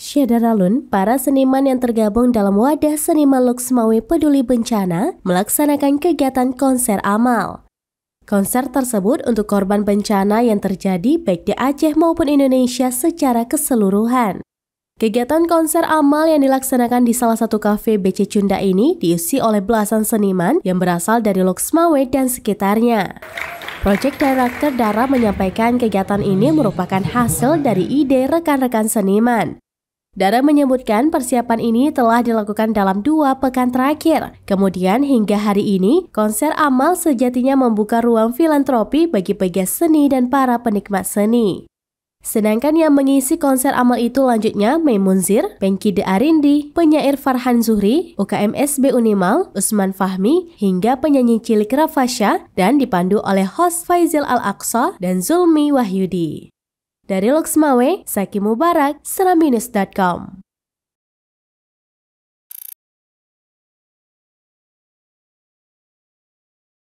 Syedaralun, para seniman yang tergabung dalam wadah seniman Luxmawi Peduli Bencana, melaksanakan kegiatan konser amal. Konser tersebut untuk korban bencana yang terjadi baik di Aceh maupun Indonesia secara keseluruhan. Kegiatan konser amal yang dilaksanakan di salah satu kafe BC Cunda ini diisi oleh belasan seniman yang berasal dari Luxmawe dan sekitarnya. Project Director Dara menyampaikan kegiatan ini merupakan hasil dari ide rekan-rekan seniman. Dara menyebutkan persiapan ini telah dilakukan dalam dua pekan terakhir. Kemudian hingga hari ini, konser amal sejatinya membuka ruang filantropi bagi pegiat seni dan para penikmat seni. Sedangkan yang mengisi konser amal itu lanjutnya Mei Munzir, Pengki De Arindi, penyair Farhan Zuhri, UKMSB Unimal, Usman Fahmi, hingga penyanyi cilik Rafasha dan dipandu oleh host Faizil Al-Aqsa dan Zulmi Wahyudi. Dari Loksmawe, Saki Mubarak, seraminus.com.